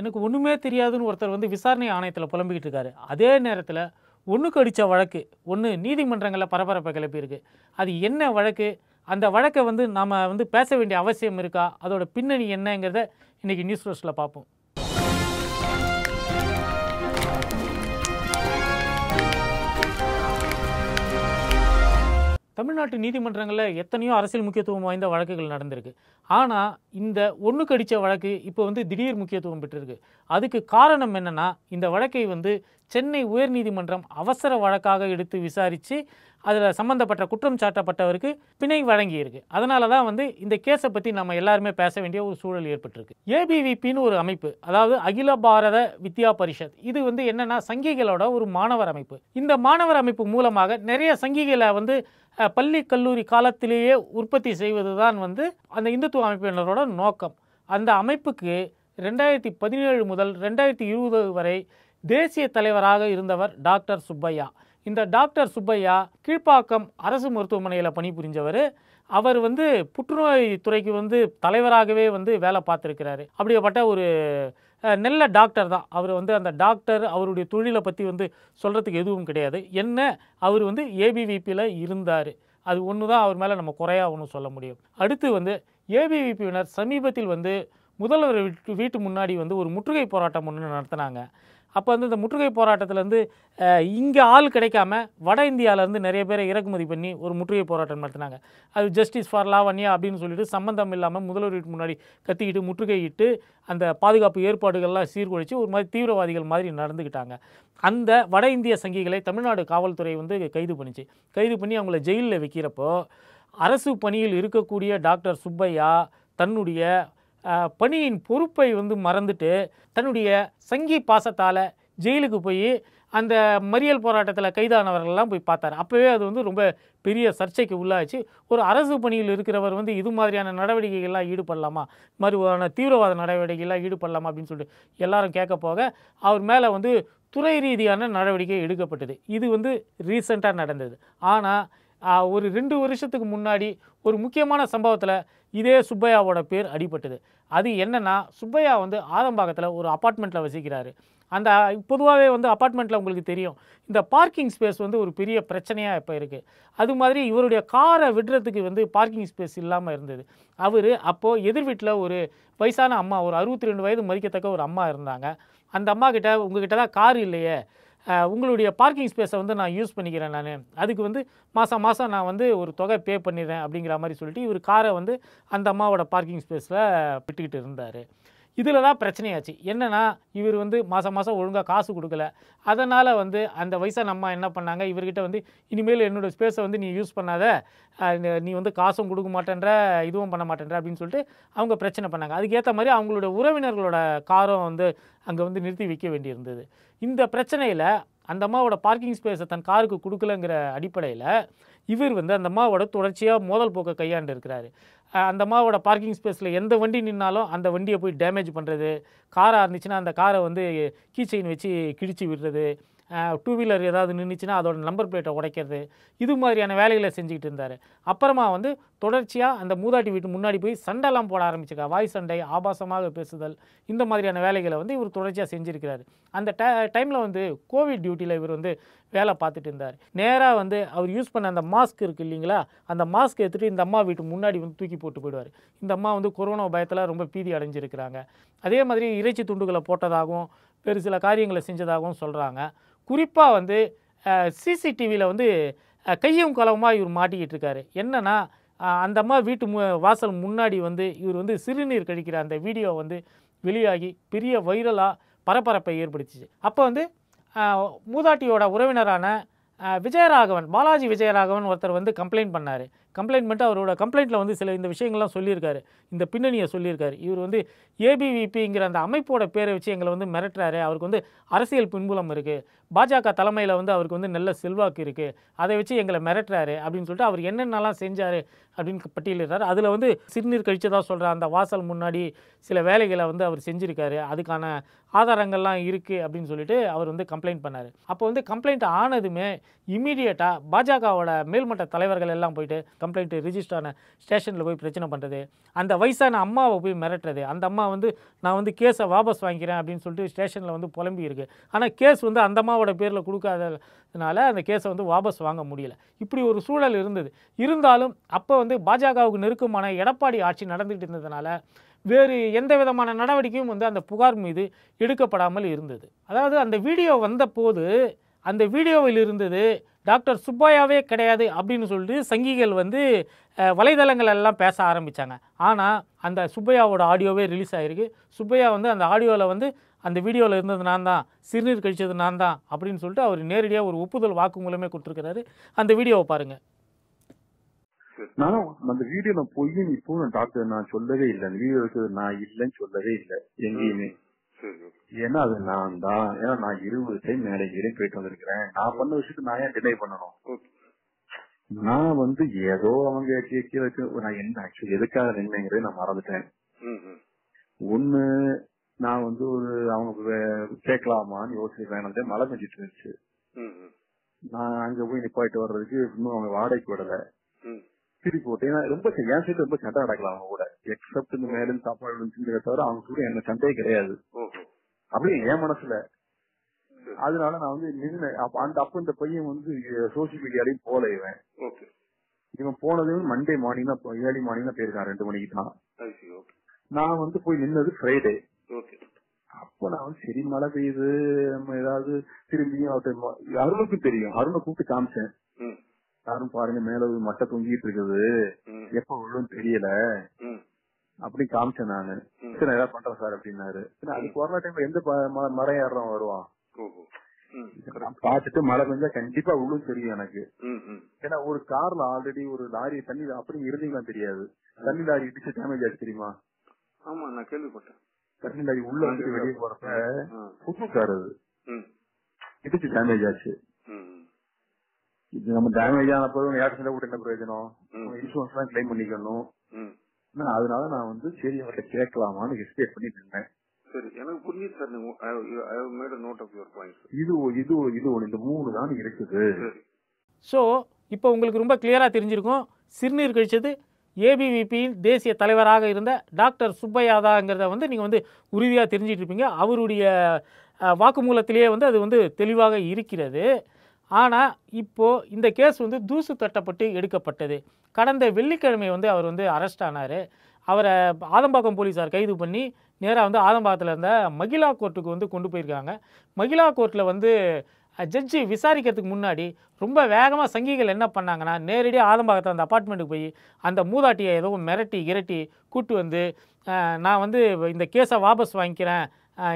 எனக்கு ஒன்றுமே தெரியாதுன்னு ஒருத்தர் வந்து விசாரணை ஆணையத்தில் புலம்பிக்கிட்டு இருக்காரு அதே நேரத்தில் ஒன்றுக்கு அடித்த வழக்கு ஒன்று நீதிமன்றங்களில் பரபரப்பை கிளப்பியிருக்கு அது என்ன வழக்கு அந்த வழக்கை வந்து நாம் வந்து பேச வேண்டிய அவசியம் இருக்கா அதோட பின்னணி என்னங்கிறத இன்றைக்கி நியூஸ் ரோஸில் பார்ப்போம் தமிழ்நாட்டு நீதிமன்றங்களில் எத்தனையோ அரசியல் முக்கியத்துவம் வாய்ந்த வழக்குகள் நடந்திருக்கு ஆனால் இந்த ஒன்று கடித்த வழக்கு இப்போ வந்து திடீர் முக்கியத்துவம் பெற்றிருக்கு அதுக்கு காரணம் என்னென்னா இந்த வழக்கை வந்து சென்னை உயர்நீதிமன்றம் அவசர வழக்காக எடுத்து விசாரித்து அதில் சம்மந்தப்பட்ட குற்றம் சாட்டப்பட்டவருக்கு பிணை வழங்கியிருக்கு அதனால தான் வந்து இந்த கேஸை பற்றி நம்ம எல்லாருமே பேச வேண்டிய ஒரு சூழல் ஏற்பட்டிருக்கு ஏபிவிபின்னு ஒரு அமைப்பு அதாவது அகில பாரத வித்யா பரிஷத் இது வந்து என்னென்னா சங்கிகளோட ஒரு மாணவர் அமைப்பு இந்த மாணவர் அமைப்பு மூலமாக நிறைய சங்கிகளை வந்து பள்ளி கல்லூரி காலத்திலேயே உற்பத்தி செய்வது தான் வந்து அந்த இந்துத்துவ அமைப்பினரோட நோக்கம் அந்த அமைப்புக்கு ரெண்டாயிரத்தி பதினேழு முதல் ரெண்டாயிரத்தி இருபது வரை தேசிய தலைவராக இருந்தவர் டாக்டர் சுப்பையா இந்த டாக்டர் சுப்பையா கீழ்ப்பாக்கம் அரசு மருத்துவமனையில் பணிபுரிஞ்சவர் அவர் வந்து புற்றுநோய் துறைக்கு வந்து தலைவராகவே வந்து வேலை பார்த்துருக்கிறாரு அப்படிப்பட்ட ஒரு நல்ல டாக்டர் தான் அவர் வந்து அந்த டாக்டர் அவருடைய தொழிலை பற்றி வந்து சொல்கிறதுக்கு எதுவும் கிடையாது என்ன அவர் வந்து ஏபிவிபியில் இருந்தார் அது ஒன்று தான் அவர் மேலே நம்ம குறையாக ஒன்றும் சொல்ல முடியும் அடுத்து வந்து ஏபிவிபியினர் சமீபத்தில் வந்து முதல்வர் வீட்டு முன்னாடி வந்து ஒரு முற்றுகை போராட்டம் ஒன்று நடத்தினாங்க அப்போ வந்து இந்த முற்றுகை போராட்டத்தில் வந்து இங்கே ஆள் கிடைக்காம வட இந்தியாவிலேருந்து நிறைய பேரை இறக்குமதி பண்ணி ஒரு முற்றுகை போராட்டம் நடத்தினாங்க அது ஜஸ்டிஸ் ஃபார் லாவண்யா அப்படின்னு சொல்லிட்டு சம்மந்தம் இல்லாமல் முதல்வர் முன்னாடி கத்திக்கிட்டு முற்றுகையிட்டு அந்த பாதுகாப்பு ஏற்பாடுகள்லாம் சீர்குலைச்சு ஒரு மாதிரி தீவிரவாதிகள் மாதிரி நடந்துக்கிட்டாங்க அந்த வட இந்திய சங்கிகளை தமிழ்நாடு காவல்துறை வந்து கைது பண்ணிச்சு கைது பண்ணி அவங்கள ஜெயிலில் வைக்கிறப்போ அரசு பணியில் இருக்கக்கூடிய டாக்டர் சுப்பையா தன்னுடைய பணியின் பொறுப்பை வந்து மறந்துட்டு தன்னுடைய சங்கி பாசத்தால் ஜெயிலுக்கு போய் அந்த மறியல் போராட்டத்தில் கைதானவர்கள்லாம் போய் பார்த்தார் அப்போவே அது வந்து ரொம்ப பெரிய சர்ச்சைக்கு உள்ளாச்சு ஒரு அரசு பணியில் இருக்கிறவர் வந்து இது மாதிரியான நடவடிக்கைகள்லாம் ஈடுபடலாமா மறுவான தீவிரவாத நடவடிக்கைகள்லாம் ஈடுபடலாமா அப்படின்னு சொல்லிட்டு எல்லாரும் கேட்க போக அவர் மேலே வந்து துறை ரீதியான நடவடிக்கை எடுக்கப்பட்டது இது வந்து ரீசண்டாக நடந்தது ஆனால் ஒரு ரெண்டு வருஷத்துக்கு முன்னாடி ஒரு முக்கியமான சம்பவத்தில் இதே சுப்பையாவோட பேர் அடிபட்டது அது என்னென்னா சுப்பையா வந்து ஆதம்பாக்கத்தில் ஒரு அப்பார்ட்மெண்ட்டில் வசிக்கிறாரு அந்த பொதுவாகவே வந்து அப்பார்ட்மெண்ட்டில் உங்களுக்கு தெரியும் இந்த பார்க்கிங் ஸ்பேஸ் வந்து ஒரு பெரிய பிரச்சனையாக இப்போ இருக்குது அது மாதிரி இவருடைய காரை விடுறதுக்கு வந்து பார்க்கிங் ஸ்பேஸ் இல்லாமல் இருந்தது அவர் அப்போது எதிர் வீட்டில் ஒரு வயசான அம்மா ஒரு அறுபத்தி ரெண்டு வயது மதிக்கத்தக்க ஒரு அம்மா இருந்தாங்க அந்த அம்மா கிட்ட உங்ககிட்ட தான் கார் இல்லையே உங்களுடைய பார்க்கிங் ஸ்பேஸை வந்து நான் யூஸ் பண்ணிக்கிறேன் நான் அதுக்கு வந்து மாதம் மாதம் நான் வந்து ஒரு தொகை பே பண்ணிடுறேன் அப்படிங்கிற மாதிரி சொல்லிட்டு இவர் காரை வந்து அந்த அம்மாவோட பார்க்கிங் ஸ்பேஸில் விட்டுக்கிட்டு இருந்தார் இதில் தான் பிரச்சனையாச்சு என்னென்னா இவர் வந்து மாதம் மாதம் ஒழுங்காக காசு கொடுக்கல அதனால் வந்து அந்த வயசாக நம்ம என்ன பண்ணாங்க இவர்கிட்ட வந்து இனிமேல் என்னோடய ஸ்பேஸை வந்து நீ யூஸ் பண்ணாத நீ வந்து காசும் கொடுக்க மாட்டேன்ற இதுவும் பண்ண மாட்டேன்ற அப்படின்னு சொல்லிட்டு அவங்க பிரச்சனை பண்ணாங்க அதுக்கேற்ற மாதிரி அவங்களோட உறவினர்களோட காரம் வந்து அங்கே வந்து நிறுத்தி வைக்க வேண்டியிருந்தது இந்த பிரச்சனையில் அந்த அம்மாவோட பார்க்கிங் ஸ்பேஸை தன் காருக்கு கொடுக்கலங்கிற அடிப்படையில் இவர் வந்து அந்த அம்மாவோட தொடர்ச்சியாக மோதல் போக்கை கையாண்டு இருக்கிறாரு அந்த அம்மாவோட பார்க்கிங் ஸ்பேஸில் எந்த வண்டி நின்னாலும் அந்த வண்டியை போய் டேமேஜ் பண்ணுறது காராக இருந்துச்சுன்னா அந்த காரை வந்து கீச்சைன் வச்சு கிழிச்சு விடுறது டூ வீலர் ஏதாவது நின்றுச்சுன்னா அதோட நம்பர் பிளேட்டை உடைக்கிறது இது மாதிரியான வேலைகளை செஞ்சுக்கிட்டு இருந்தார் அப்புறமா வந்து தொடர்ச்சியாக அந்த மூதாட்டி வீட்டு முன்னாடி போய் சண்டைலாம் போட ஆரம்பிச்சிருக்கா வாய் சண்டை ஆபாசமாக பேசுதல் இந்த மாதிரியான வேலைகளை வந்து இவர் தொடர்ச்சியாக செஞ்சுருக்கிறார் அந்த ட டைமில் வந்து கோவிட் டியூட்டியில் இவர் வந்து வேலை பார்த்துட்டு இருந்தார் நேராக வந்து அவர் யூஸ் பண்ண அந்த மாஸ்க் இருக்குது இல்லைங்களா அந்த மாஸ்க் எடுத்துகிட்டு இந்த அம்மா வீட்டு முன்னாடி வந்து தூக்கி போட்டு போயிடுவார் இந்த அம்மா வந்து கொரோனா பயத்தில் ரொம்ப பீதி அடைஞ்சிருக்கிறாங்க அதே மாதிரி இறைச்சி துண்டுகளை போட்டதாகவும் வேறு சில காரியங்களை செஞ்சதாகவும் சொல்கிறாங்க குறிப்பாக வந்து சிசிடிவியில் வந்து கையும் கலவமாக இவர் மாட்டிக்கிட்டு இருக்காரு என்னென்னா அந்த அம்மா வீட்டு மு வாசல் முன்னாடி வந்து இவர் வந்து சிறுநீர் கழிக்கிற அந்த வீடியோ வந்து வெளியாகி பெரிய வைரலாக பரபரப்பை ஏற்படுத்திச்சு அப்போ வந்து மூதாட்டியோட உறவினரான விஜயராகவன் பாலாஜி விஜயராகவன் ஒருத்தர் வந்து கம்ப்ளைண்ட் பண்ணார் கம்ப்ளைண்ட் பண்ணிட்டு அவரோட கம்ப்ளைண்ட்டில் வந்து சில இந்த விஷயங்கள்லாம் சொல்லியிருக்காரு இந்த பின்னணியை சொல்லியிருக்காரு இவர் வந்து ஏபிவிபிங்கிற அந்த அமைப்போட பேரை வச்சு எங்களை வந்து மிரட்டுறாரு அவருக்கு வந்து அரசியல் பின்புலம் இருக்குது பாஜக தலைமையில் வந்து அவருக்கு வந்து நல்ல செல்வாக்கு இருக்குது அதை வச்சு எங்களை மிரட்டுறாரு அப்படின்னு சொல்லிட்டு அவர் என்னென்னலாம் செஞ்சார் அப்படின்னு பட்டியலிடுறாரு அதில் வந்து சிறுநீர் கழிச்சதாக சொல்கிறார் அந்த வாசல் முன்னாடி சில வேலைகளை வந்து அவர் செஞ்சுருக்காரு அதுக்கான ஆதாரங்கள்லாம் இருக்குது அப்படின்னு சொல்லிட்டு அவர் வந்து கம்ப்ளைண்ட் பண்ணார் அப்போ வந்து கம்ப்ளைண்ட் ஆனதுமே இமீடியட்டாக பாஜகவோட மேல்மட்ட தலைவர்கள் எல்லாம் போயிட்டு கம்ப்ளைண்ட் ரிஜிஸ்டர் ஆன ஸ்டேஷனில் போய் பிரச்சனை பண்ணுறது அந்த வயசான அம்மாவை போய் மிரட்டுறது அந்த அம்மா வந்து நான் வந்து கேஸை வாபஸ் வாங்கிக்கிறேன் அப்படின்னு சொல்லிட்டு ஸ்டேஷனில் வந்து புலம்பி இருக்குது ஆனால் கேஸ் வந்து அந்த அம்மாவை அப்பாவோட பேரில் கொடுக்காததுனால அந்த கேஸை வந்து வாபஸ் வாங்க முடியல இப்படி ஒரு சூழல் இருந்தது இருந்தாலும் அப்போ வந்து பாஜகவுக்கு நெருக்கமான எடப்பாடி ஆட்சி நடந்துகிட்டு இருந்ததுனால வேறு எந்த விதமான நடவடிக்கையும் வந்து அந்த புகார் மீது எடுக்கப்படாமல் இருந்தது அதாவது அந்த வீடியோ வந்த போது அந்த வீடியோவில் இருந்தது டாக்டர் சுப்பையாவே கிடையாது அப்படின்னு சொல்லிட்டு சங்கிகள் வந்து வலைதளங்கள் எல்லாம் பேச ஆரம்பித்தாங்க ஆனால் அந்த சுப்பையாவோட ஆடியோவே ரிலீஸ் ஆகிருக்கு சுப்பையா வந்து அந்த ஆடியோவில் வந்து அந்த வீடியோவில் இருந்தது நான் தான் சிறுநீர் கழிச்சது நான் தான் அப்படின்னு சொல்லிட்டு அவர் நேரடியாக ஒரு ஒப்புதல் மூலமே கொடுத்துருக்கிறாரு அந்த வீடியோவை பாருங்கள் நானும் அந்த வீடியோல போய் நீ போ டாக்டர் நான் சொல்லவே இல்லை அந்த வீடியோ எடுத்தது நான் இல்லைன்னு சொல்லவே இல்லை எங்கேயுமே ஏன்னா அது நான் தான் ஏன்னா நான் இருபது டைம் மேடைக்கு வரையும் போயிட்டு வந்திருக்கிறேன் நான் பண்ண விஷயத்துக்கு நான் ஏன் டிலே பண்ணணும் நான் வந்து ஏதோ அவங்க கேட்க நான் என்ன ஆக்சுவலி எதுக்காக நின்னுங்கிறத நான் மறந்துட்டேன் ஒன்னு நான் வந்து ஒரு அவங்க கேட்கலாமான்னு யோசிச்சிருக்கேன் அந்த மழை பெஞ்சிட்டு இருந்துச்சு நான் அங்க போய் நிப்பாயிட்டு வர்றதுக்கு இன்னும் அவங்க வாடகைக்கு விடல திருப்பி போட்டேன் ஏன்னா ரொம்ப என் சைட் ரொம்ப சண்டை நடக்கலாம் அவங்க கூட எக்ஸப்ட் இந்த மேலும் சாப்பாடு தவிர அவங்க கூட என்ன சண்டையே கிடையாது அப்படியே என் மனசுல அதனால நான் வந்து நின்று அந்த அப்ப இந்த பையன் வந்து சோசியல் மீடியாலையும் போல இவன் இவன் போனது மண்டே மார்னிங் தான் ஏர்லி மார்னிங் தான் போயிருக்கான் ரெண்டு மணிக்கு தான் நான் வந்து போய் நின்னது ஃப்ரைடே ஓகே அப்ப நான் சரி மழை பெய்யுது நம்ம ஏதாவது திரும்பியும் அருணுக்கு தெரியும் அருணை கூப்பிட்டு காமிச்சேன் யாரும் பாருங்க மேல ஒரு மட்டை இருக்குது எப்ப விழும் தெரியல அப்படி காமிச்சேன் நானு சரி ஏதாவது பண்றேன் சார் அப்படின்னாரு அது கொரோனா டைம்ல எந்த மரம் ஏறம் வருவான் பாத்துட்டு மழை பெஞ்சா கண்டிப்பா உள்ளும் தெரியும் எனக்கு ஏன்னா ஒரு கார்ல ஆல்ரெடி ஒரு லாரி தண்ணி அப்படி இருந்தீங்களா தெரியாது தண்ணி லாரி இடிச்சு டேமேஜ் ஆச்சு தெரியுமா ஆமா நான் கேள்விப்பட்டேன் கரண்ட் உள்ள வந்து வெளியே போறப்ப புது கார் அது இதுக்கு டேமேஜ் ஆச்சு இது நம்ம டேமேஜ் ஆன போதும் யார் சண்டை என்ன பிரயோஜனம் இன்சூரன்ஸ் எல்லாம் கிளைம் பண்ணிக்கணும் அதனால நான் வந்து சரி அவர்கிட்ட கேட்கலாமான்னு ஹெஸ்டேட் பண்ணிட்டு இருந்தேன் சரி எனக்கு புரியுது சார் பாயிண்ட் இது இது இது ஒன்று இந்த இருக்குது ஸோ இப்போ உங்களுக்கு ரொம்ப கிளியராக தெரிஞ்சிருக்கும் சிறுநீர் கழிச்சது ஏபிவிபியின் தேசிய தலைவராக இருந்த டாக்டர் சுப்பையாதாங்கிறத வந்து நீங்கள் வந்து உறுதியாக தெரிஞ்சிட்டு இருப்பீங்க அவருடைய வாக்குமூலத்திலேயே வந்து அது வந்து தெளிவாக இருக்கிறது ஆனால் இப்போது இந்த கேஸ் வந்து தூசு தட்டப்பட்டு எடுக்கப்பட்டது கடந்த வெள்ளிக்கிழமை வந்து அவர் வந்து அரெஸ்ட் ஆனார் அவரை ஆதம்பாக்கம் போலீஸார் கைது பண்ணி நேராக வந்து ஆதம்பாக்கத்தில் இருந்த மகிழா கோர்ட்டுக்கு வந்து கொண்டு போயிருக்காங்க மகிழா கோர்ட்டில் வந்து ஜட்ஜி விசாரிக்கிறதுக்கு முன்னாடி ரொம்ப வேகமாக சங்கிகள் என்ன பண்ணாங்கன்னா நேரடியாக ஆலம்பாகத்தில் அந்த அப்பார்ட்மெண்ட்டுக்கு போய் அந்த மூதாட்டியை ஏதோ மிரட்டி இரட்டி கூட்டு வந்து நான் வந்து இந்த கேஸை வாபஸ் வாங்கிக்கிறேன்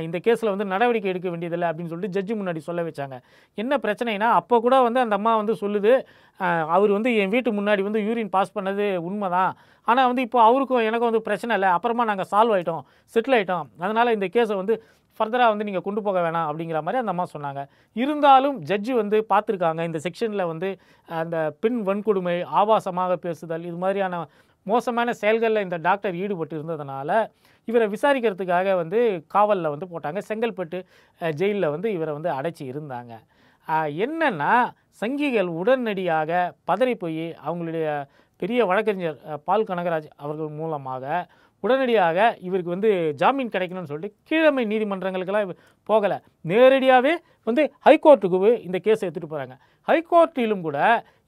இந்த கேஸில் வந்து நடவடிக்கை எடுக்க வேண்டியதில்லை அப்படின்னு சொல்லிட்டு ஜட்ஜி முன்னாடி சொல்ல வச்சாங்க என்ன பிரச்சனைனா அப்போ கூட வந்து அந்த அம்மா வந்து சொல்லுது அவர் வந்து என் வீட்டு முன்னாடி வந்து யூரின் பாஸ் பண்ணது உண்மை தான் ஆனால் வந்து இப்போ அவருக்கும் எனக்கும் வந்து பிரச்சனை இல்லை அப்புறமா நாங்கள் சால்வ் ஆகிட்டோம் செட்டில் ஆகிட்டோம் அதனால் இந்த கேஸை வந்து ஃபர்தராக வந்து நீங்கள் கொண்டு போக வேணாம் அப்படிங்கிற மாதிரி அந்த அம்மா சொன்னாங்க இருந்தாலும் ஜட்ஜு வந்து பார்த்துருக்காங்க இந்த செக்ஷனில் வந்து அந்த பெண் வன்கொடுமை ஆபாசமாக பேசுதல் இது மாதிரியான மோசமான செயல்களில் இந்த டாக்டர் ஈடுபட்டு இருந்ததுனால இவரை விசாரிக்கிறதுக்காக வந்து காவலில் வந்து போட்டாங்க செங்கல்பட்டு ஜெயிலில் வந்து இவரை வந்து அடைச்சி இருந்தாங்க என்னென்னா சங்கிகள் உடனடியாக பதறி போய் அவங்களுடைய பெரிய வழக்கறிஞர் பால் கனகராஜ் அவர்கள் மூலமாக உடனடியாக இவருக்கு வந்து ஜாமீன் கிடைக்கணும்னு சொல்லிட்டு கீழமை நீதிமன்றங்களுக்கெல்லாம் போகலை நேரடியாகவே வந்து ஹைகோர்ட்டுக்கு இந்த கேஸை எடுத்துகிட்டு போகிறாங்க ஹைகோர்ட்டிலும் கூட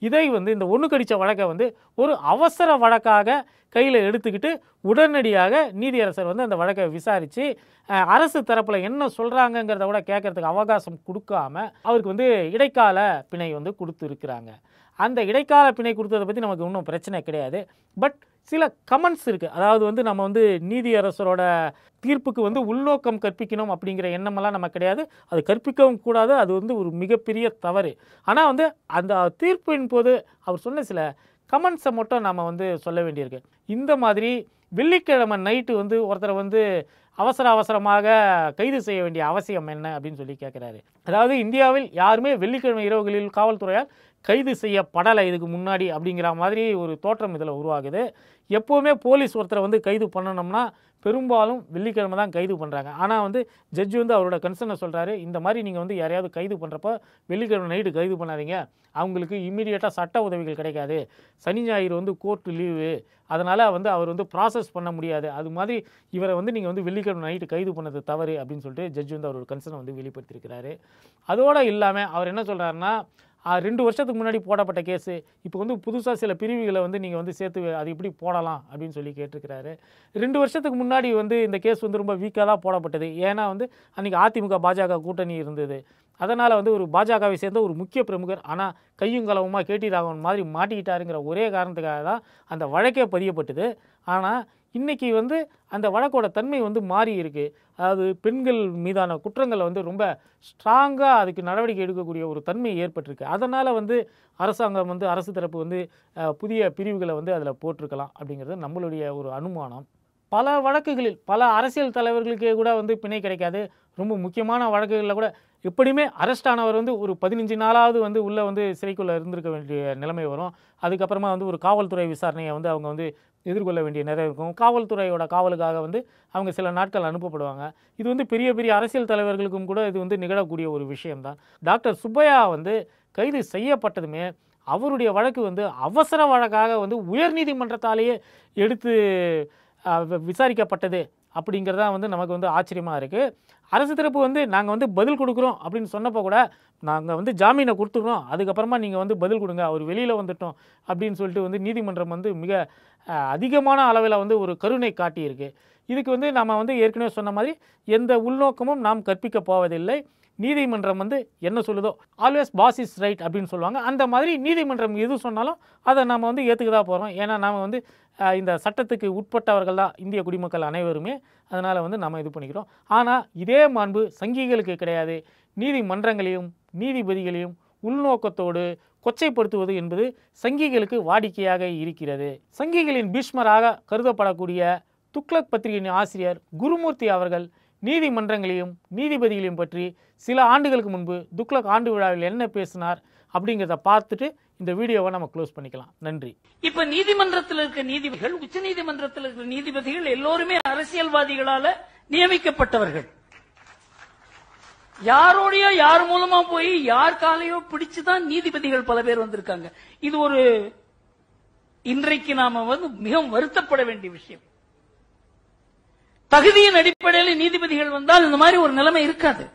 இதை வந்து இந்த ஒன்று கடித்த வழக்கை வந்து ஒரு அவசர வழக்காக கையில் எடுத்துக்கிட்டு உடனடியாக நீதியரசர் வந்து அந்த வழக்கை விசாரித்து அரசு தரப்பில் என்ன சொல்கிறாங்கங்கிறத விட கேட்குறதுக்கு அவகாசம் கொடுக்காம அவருக்கு வந்து இடைக்கால பிணை வந்து கொடுத்துருக்குறாங்க அந்த இடைக்கால பிணை கொடுத்ததை பற்றி நமக்கு இன்னும் பிரச்சனை கிடையாது பட் சில கமெண்ட்ஸ் இருக்குது அதாவது வந்து நம்ம வந்து நீதியரசரோட தீர்ப்புக்கு வந்து உள்நோக்கம் கற்பிக்கணும் அப்படிங்கிற எண்ணமெல்லாம் நம்ம கிடையாது அது கற்பிக்கவும் கூடாது அது வந்து ஒரு மிகப்பெரிய தவறு ஆனால் வந்து அந்த தீர்ப்பின் போது அவர் சொன்ன சில கமெண்ட்ஸை மட்டும் நம்ம வந்து சொல்ல வேண்டியிருக்கு இந்த மாதிரி வெள்ளிக்கிழமை நைட்டு வந்து ஒருத்தரை வந்து அவசர அவசரமாக கைது செய்ய வேண்டிய அவசியம் என்ன அப்படின்னு சொல்லி கேட்குறாரு அதாவது இந்தியாவில் யாருமே வெள்ளிக்கிழமை இரவுகளில் காவல்துறையால் கைது செய்யப்படலை இதுக்கு முன்னாடி அப்படிங்கிற மாதிரி ஒரு தோற்றம் இதில் உருவாகுது எப்போவுமே போலீஸ் ஒருத்தரை வந்து கைது பண்ணணும்னா பெரும்பாலும் வெள்ளிக்கிழமை தான் கைது பண்ணுறாங்க ஆனால் வந்து ஜட்ஜ் வந்து அவரோட கன்சர்னை சொல்கிறாரு இந்த மாதிரி நீங்கள் வந்து யாரையாவது கைது பண்ணுறப்ப வெள்ளிக்கிழமை நைட்டு கைது பண்ணாதீங்க அவங்களுக்கு இம்மிடியேட்டாக சட்ட உதவிகள் கிடைக்காது சனி ஞாயிறு வந்து கோர்ட்டு லீவு அதனால் வந்து அவர் வந்து ப்ராசஸ் பண்ண முடியாது அது மாதிரி இவரை வந்து நீங்கள் வந்து வெள்ளிக்கிழமை நைட்டு கைது பண்ணது தவறு அப்படின்னு சொல்லிட்டு ஜட்ஜ் வந்து அவரோட கன்சர்னை வந்து வெளிப்படுத்தியிருக்கிறாரு அதோடு இல்லாமல் அவர் என்ன சொல்கிறாருன்னா ரெண்டு வருஷத்துக்கு முன்னாடி போடப்பட்ட கேஸு இப்போ வந்து புதுசாக சில பிரிவுகளை வந்து நீங்கள் வந்து சேர்த்து அது எப்படி போடலாம் அப்படின்னு சொல்லி கேட்டிருக்கிறாரு ரெண்டு வருஷத்துக்கு முன்னாடி வந்து இந்த கேஸ் வந்து ரொம்ப வீக்காக தான் போடப்பட்டது ஏன்னா வந்து அன்றைக்கி அதிமுக பாஜக கூட்டணி இருந்தது அதனால் வந்து ஒரு பாஜகவை சேர்ந்த ஒரு முக்கிய பிரமுகர் ஆனால் கையும் கலவுமா கேட்டி ராகவன் மாதிரி மாட்டிக்கிட்டாருங்கிற ஒரே காரணத்துக்காக தான் அந்த வழக்கே பதியப்பட்டது ஆனால் இன்றைக்கி வந்து அந்த வழக்கோட தன்மை வந்து மாறி இருக்குது அதாவது பெண்கள் மீதான குற்றங்களை வந்து ரொம்ப ஸ்ட்ராங்காக அதுக்கு நடவடிக்கை எடுக்கக்கூடிய ஒரு தன்மை ஏற்பட்டிருக்கு அதனால் வந்து அரசாங்கம் வந்து அரசு தரப்பு வந்து புதிய பிரிவுகளை வந்து அதில் போட்டிருக்கலாம் அப்படிங்கிறது நம்மளுடைய ஒரு அனுமானம் பல வழக்குகளில் பல அரசியல் தலைவர்களுக்கே கூட வந்து பிணை கிடைக்காது ரொம்ப முக்கியமான வழக்குகளில் கூட எப்படியுமே அரெஸ்ட் ஆனவர் வந்து ஒரு பதினஞ்சு நாளாவது வந்து உள்ளே வந்து சிறைக்குள்ளே இருந்திருக்க வேண்டிய நிலைமை வரும் அதுக்கப்புறமா வந்து ஒரு காவல்துறை விசாரணையை வந்து அவங்க வந்து எதிர்கொள்ள வேண்டிய நிறைய இருக்கும் காவல்துறையோட காவலுக்காக வந்து அவங்க சில நாட்கள் அனுப்பப்படுவாங்க இது வந்து பெரிய பெரிய அரசியல் தலைவர்களுக்கும் கூட இது வந்து நிகழக்கூடிய ஒரு விஷயம்தான் டாக்டர் சுப்பையா வந்து கைது செய்யப்பட்டதுமே அவருடைய வழக்கு வந்து அவசர வழக்காக வந்து உயர்நீதிமன்றத்தாலேயே எடுத்து விசாரிக்கப்பட்டது அப்படிங்கிறதா வந்து நமக்கு வந்து ஆச்சரியமாக இருக்குது அரசு தரப்பு வந்து நாங்கள் வந்து பதில் கொடுக்குறோம் அப்படின்னு சொன்னப்போ கூட நாங்கள் வந்து ஜாமீனை கொடுத்துக்குறோம் அதுக்கப்புறமா நீங்கள் வந்து பதில் கொடுங்க அவர் வெளியில் வந்துட்டோம் அப்படின்னு சொல்லிட்டு வந்து நீதிமன்றம் வந்து மிக அதிகமான அளவில் வந்து ஒரு கருணை காட்டியிருக்கு இதுக்கு வந்து நம்ம வந்து ஏற்கனவே சொன்ன மாதிரி எந்த உள்நோக்கமும் நாம் கற்பிக்கப் போவதில்லை நீதிமன்றம் வந்து என்ன சொல்லுதோ ஆல்வேஸ் பாஸ் இஸ் ரைட் அப்படின்னு சொல்லுவாங்க அந்த மாதிரி நீதிமன்றம் எது சொன்னாலும் அதை நம்ம வந்து ஏற்றுக்க தான் போகிறோம் ஏன்னா நாம் வந்து இந்த சட்டத்துக்கு உட்பட்டவர்கள் தான் இந்திய குடிமக்கள் அனைவருமே அதனால் வந்து நம்ம இது பண்ணிக்கிறோம் ஆனால் இதே மாண்பு சங்கிகளுக்கு கிடையாது நீதிமன்றங்களையும் நீதிபதிகளையும் உள்நோக்கத்தோடு கொச்சைப்படுத்துவது என்பது சங்கிகளுக்கு வாடிக்கையாக இருக்கிறது சங்கிகளின் பீஷ்மராக கருதப்படக்கூடிய துக்ளக் பத்திரிகையின் ஆசிரியர் குருமூர்த்தி அவர்கள் நீதிமன்றங்களையும் நீதிபதிகளையும் பற்றி சில ஆண்டுகளுக்கு முன்பு துக்ளக் ஆண்டு விழாவில் என்ன பேசினார் அப்படிங்கிறத பார்த்துட்டு இந்த வீடியோவை நம்ம க்ளோஸ் பண்ணிக்கலாம் நன்றி இப்ப நீதிமன்றத்தில் இருக்க நீதிபதிகள் உச்ச நீதிமன்றத்தில் இருக்கிற நீதிபதிகள் எல்லோருமே அரசியல்வாதிகளால நியமிக்கப்பட்டவர்கள் யாரோடையோ யார் மூலமா போய் யார் காலையோ பிடிச்சுதான் நீதிபதிகள் பல பேர் வந்திருக்காங்க இது ஒரு இன்றைக்கு நாம வந்து மிகவும் வருத்தப்பட வேண்டிய விஷயம் தகுதியின் அடிப்படையில் நீதிபதிகள் வந்தால் இந்த மாதிரி ஒரு நிலைமை இருக்காது